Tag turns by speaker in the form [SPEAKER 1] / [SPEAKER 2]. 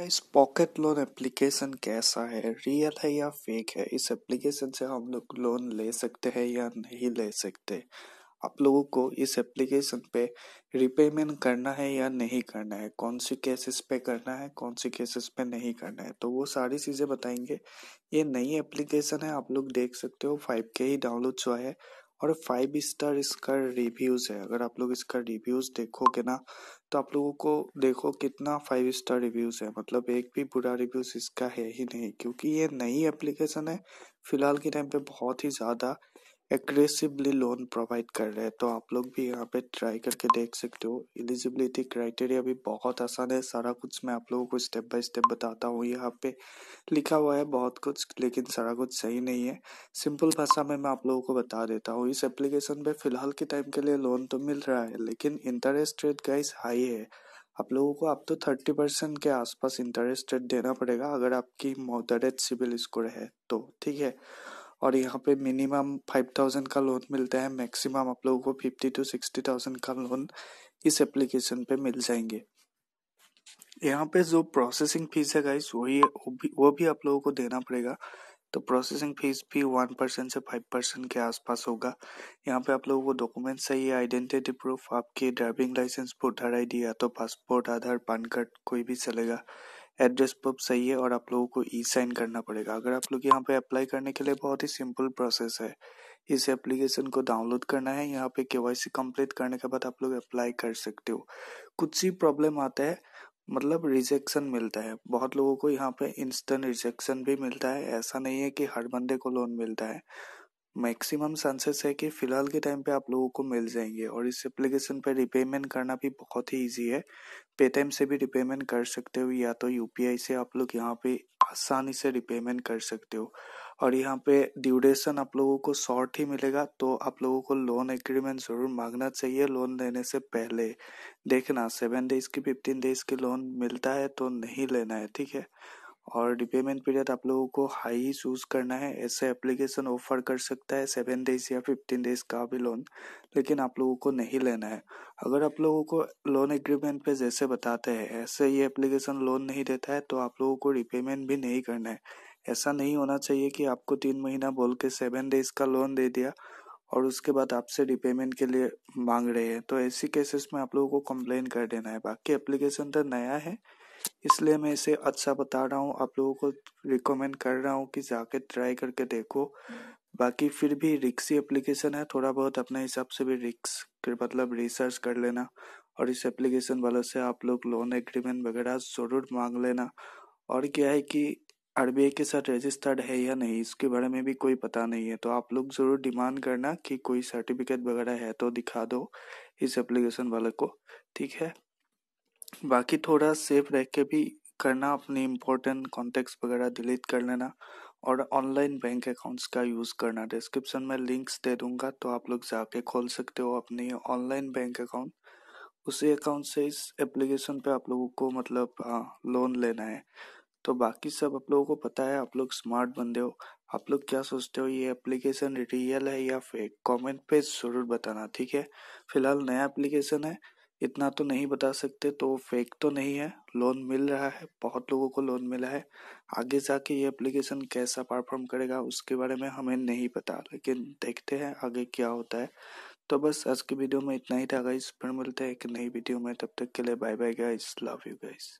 [SPEAKER 1] इस pocket loan application कैसा है रियल है या फेक है इस एप्लीकेशन से हम लोग लोन ले सकते हैं या नहीं ले सकते आप लोगों को इस एप्लीकेशन पे रिपेमेंट करना है या नहीं करना है कौन सी केसेस पे करना है कौन सी केसेस पे नहीं करना है तो वो सारी चीज़ें बताएंगे ये नई एप्लीकेशन है आप लोग देख सकते हो फाइव के ही डाउनलोड हुआ है और फाइव स्टार इसका रिव्यूज़ है अगर आप लोग इसका रिव्यूज़ देखोगे ना तो आप लोगों को देखो कितना फाइव स्टार रिव्यूज़ है मतलब एक भी बुरा रिव्यूज़ इसका है ही नहीं क्योंकि ये नई एप्लीकेशन है फ़िलहाल के टाइम पे बहुत ही ज़्यादा एग्रेसिवली लोन प्रोवाइड कर रहे हैं तो आप लोग भी यहाँ पे ट्राई करके देख सकते हो एलिजिबिलिटी क्राइटेरिया भी बहुत आसान है सारा कुछ मैं आप लोगों को स्टेप बाय स्टेप बताता हूँ यहाँ पे लिखा हुआ है बहुत कुछ लेकिन सारा कुछ सही नहीं है सिंपल भाषा में मैं आप लोगों को बता देता हूँ इस एप्लीकेशन पे फिलहाल के टाइम के लिए लोन तो मिल रहा है लेकिन इंटरेस्ट रेट गाइस हाई है आप लोगों को आप तो थर्टी परसेंट के आसपास इंटरेस्ट रेट देना पड़ेगा अगर आपकी मॉडरेट सिविल स्कोर है तो ठीक है और यहाँ पे मिनिमम फाइव थाउजेंड का लोन मिलता है मैक्सिमम आप लोगों को फिफ्टी टू सिक्सटी थाउजेंड का लोन इस एप्लीकेशन पे मिल जाएंगे यहाँ पे जो प्रोसेसिंग फीस है गाइस वही वो भी वो भी आप लोगों को देना पड़ेगा तो प्रोसेसिंग फीस भी वन परसेंट से फाइव परसेंट के आसपास होगा यहाँ पे आप लोगों को डॉक्यूमेंट चाहिए आइडेंटिटी प्रूफ आपके ड्राइविंग लाइसेंस वोटर आई या तो पासपोर्ट आधार पैन कार्ड कोई भी चलेगा एड्रेस प्रूफ सही है और आप लोगों को ई साइन करना पड़ेगा अगर आप लोग यहाँ पे अप्लाई करने के लिए बहुत ही सिंपल प्रोसेस है इस एप्लीकेशन को डाउनलोड करना है यहाँ पे केवाईसी कंप्लीट करने के बाद आप लोग अप्लाई कर सकते हो कुछ ही प्रॉब्लम आता है मतलब रिजेक्शन मिलता है बहुत लोगों को यहाँ पे इंस्टेंट रिजेक्शन भी मिलता है ऐसा नहीं है कि हर बंदे को लोन मिलता है मैक्सिमम चांसेस है कि फ़िलहाल के टाइम पे आप लोगों को मिल जाएंगे और इस एप्लीकेशन पे रिपेमेंट करना भी बहुत ही इजी है पेटीएम से भी रिपेमेंट कर सकते हो या तो यूपीआई से आप लोग यहाँ पे आसानी से रिपेमेंट कर सकते हो और यहाँ पे ड्यूरेशन आप लोगों को शॉर्ट ही मिलेगा तो आप लोगों को लोन एग्रीमेंट ज़रूर मांगना चाहिए लोन लेने से पहले देखना सेवन डेज की फिफ्टीन डेज की लोन मिलता है तो नहीं लेना है ठीक है और रिपेमेंट पीरियड आप लोगों को हाई ही चूज़ करना है ऐसे एप्लीकेशन ऑफर कर सकता है सेवन डेज या फिफ्टीन डेज का भी लोन लेकिन आप लोगों को नहीं लेना है अगर आप लोगों को लोन एग्रीमेंट पे जैसे बताते हैं ऐसे ये एप्लीकेशन लोन नहीं देता है तो आप लोगों को रिपेमेंट भी नहीं करना है ऐसा नहीं होना चाहिए कि आपको तीन महीना बोल के सेवन डेज का लोन दे दिया और उसके बाद आपसे रिपेमेंट के लिए मांग रहे हैं तो ऐसी केसेस में आप लोगों को कंप्लेन कर देना है बाकी एप्लीकेशन तो नया है इसलिए मैं इसे अच्छा बता रहा हूँ आप लोगों को रिकमेंड कर रहा हूँ कि जाके ट्राई करके देखो बाकी फिर भी रिक्स ही एप्लीकेशन है थोड़ा बहुत अपने हिसाब से भी रिक्स मतलब रिसर्च कर लेना और इस एप्लीकेशन वालों से आप लोग लोन एग्रीमेंट वगैरह ज़रूर मांग लेना और क्या है कि आर के साथ रजिस्टर्ड है या नहीं इसके बारे में भी कोई पता नहीं है तो आप लोग ज़रूर डिमांड करना कि कोई सर्टिफिकेट वगैरह है तो दिखा दो इस एप्लीकेशन वाले को ठीक है बाकी थोड़ा सेफ रह के भी करना अपने इम्पोर्टेंट कॉन्टेक्ट्स वगैरह डिलीट कर लेना और ऑनलाइन बैंक अकाउंट्स का यूज़ करना डिस्क्रिप्शन में लिंक्स दे दूंगा तो आप लोग जाके खोल सकते हो अपनी ऑनलाइन बैंक अकाउंट उसी अकाउंट से इस एप्लीकेशन पे आप लोगों को मतलब लोन हाँ, लेना है तो बाकी सब आप लोगों को पता है आप लोग स्मार्ट बंदे हो आप लोग क्या सोचते हो ये एप्लीकेशन रियल है या फेक कमेंट पे ज़रूर बताना ठीक है फिलहाल नया एप्लीकेशन है इतना तो नहीं बता सकते तो फेक तो नहीं है लोन मिल रहा है बहुत लोगों को लोन मिला है आगे जाके ये एप्लीकेशन कैसा परफॉर्म करेगा उसके बारे में हमें नहीं पता लेकिन देखते हैं आगे क्या होता है तो बस आज की वीडियो में इतना ही था गाइस फिर मिलते हैं एक नई वीडियो में तब तक के लिए bye bye guys love you guys